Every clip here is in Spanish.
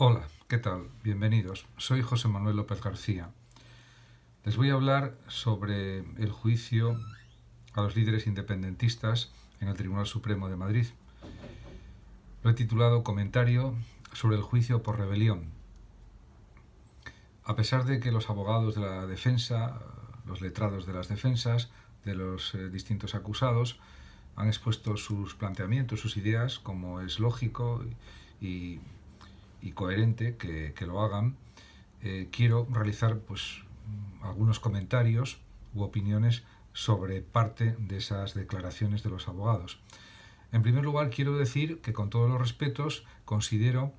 Hola, ¿qué tal? Bienvenidos. Soy José Manuel López García. Les voy a hablar sobre el juicio a los líderes independentistas en el Tribunal Supremo de Madrid. Lo he titulado Comentario sobre el juicio por rebelión. A pesar de que los abogados de la defensa, los letrados de las defensas, de los eh, distintos acusados, han expuesto sus planteamientos, sus ideas, como es lógico y y coherente que, lo hagan, eh, quiero realizar pues, algunos comentarios u opiniones sobre parte de esas declaraciones de los abogados. En primer lugar, quiero decir que con todos los respetos considero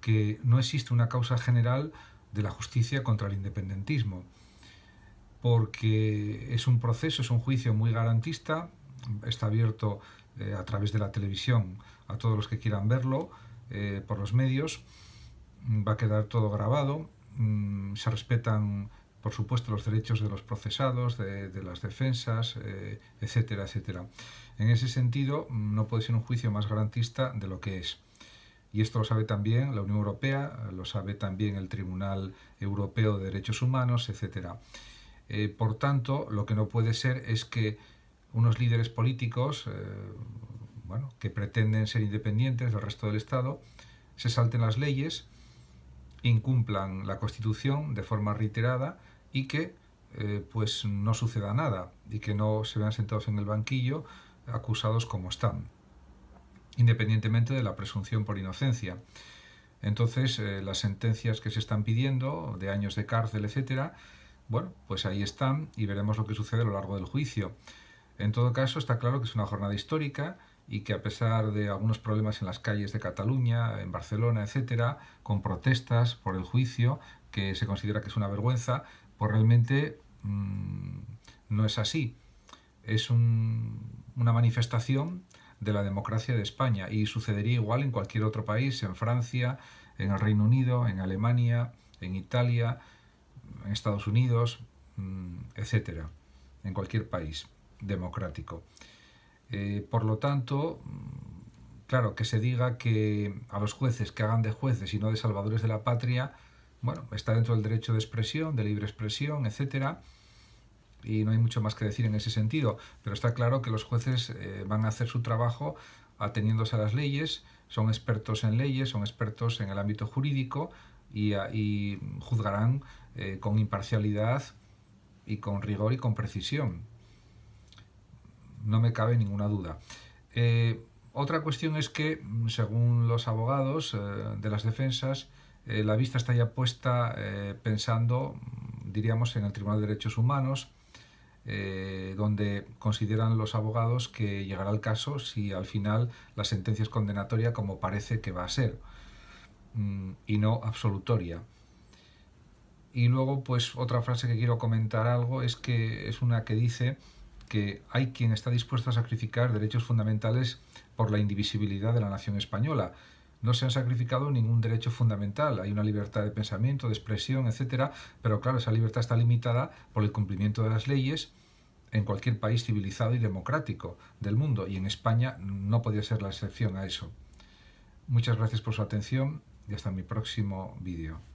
que no existe una causa general de la justicia contra el independentismo, porque es un proceso, es un juicio muy garantista, está abierto eh, a través de la televisión a todos los que quieran verlo, eh, por los medios, mm, va a quedar todo grabado, mm, se respetan por supuesto los derechos de los procesados, de, las defensas, eh, etcétera, etcétera. En ese sentido, mm, no puede ser un juicio más garantista de lo que es. Y esto lo sabe también la Unión Europea, lo sabe también el Tribunal Europeo de Derechos Humanos, etcétera. Eh, por tanto, lo que no puede ser es que unos líderes políticos, que pretenden ser independientes del resto del Estado, se salten las leyes, incumplan la Constitución de forma reiterada y que eh, pues no suceda nada y que no se vean sentados en el banquillo acusados como están, independientemente de la presunción por inocencia. Entonces, eh, las sentencias que se están pidiendo, de años de cárcel, etcétera, bueno, pues ahí están y veremos lo que sucede a lo largo del juicio. En todo caso, está claro que es una jornada histórica y que a pesar de algunos problemas en las calles de Cataluña, en Barcelona, etcétera, con protestas por el juicio, que se considera que es una vergüenza, pues realmente mm, no es así. Es una manifestación de la democracia de España y sucedería igual en cualquier otro país, en Francia, en el Reino Unido, en Alemania, en Italia, en Estados Unidos, mm, etcétera, en cualquier país democrático. Eh, por lo tanto, mm, claro, que se diga que a los jueces que hagan de jueces y no de salvadores de la patria, bueno, está dentro del derecho de expresión, de libre expresión, etcétera, y no hay mucho más que decir en ese sentido, pero está claro que los jueces eh, van a hacer su trabajo ateniéndose a las leyes, son expertos en leyes, son expertos en el ámbito jurídico y, ah, juzgarán eh, con imparcialidad y con rigor y con precisión no me cabe ninguna duda. Eh, otra cuestión es que, según los abogados eh, de las defensas, eh, la vista está ya puesta pensando, diríamos, en el Tribunal de Derechos Humanos, donde consideran los abogados que llegará el caso si al final la sentencia es condenatoria como parece que va a ser, mm, y no absolutoria. Y luego, pues otra frase que quiero comentar algo es que es una que dice que hay quien está dispuesto a sacrificar derechos fundamentales por la indivisibilidad de la nación española. No se han sacrificado ningún derecho fundamental. Hay una libertad de pensamiento, de expresión, etcétera, pero claro, esa libertad está limitada por el cumplimiento de las leyes en cualquier país civilizado y democrático del mundo, y en España no podía ser la excepción a eso. Muchas gracias por su atención y hasta mi próximo vídeo.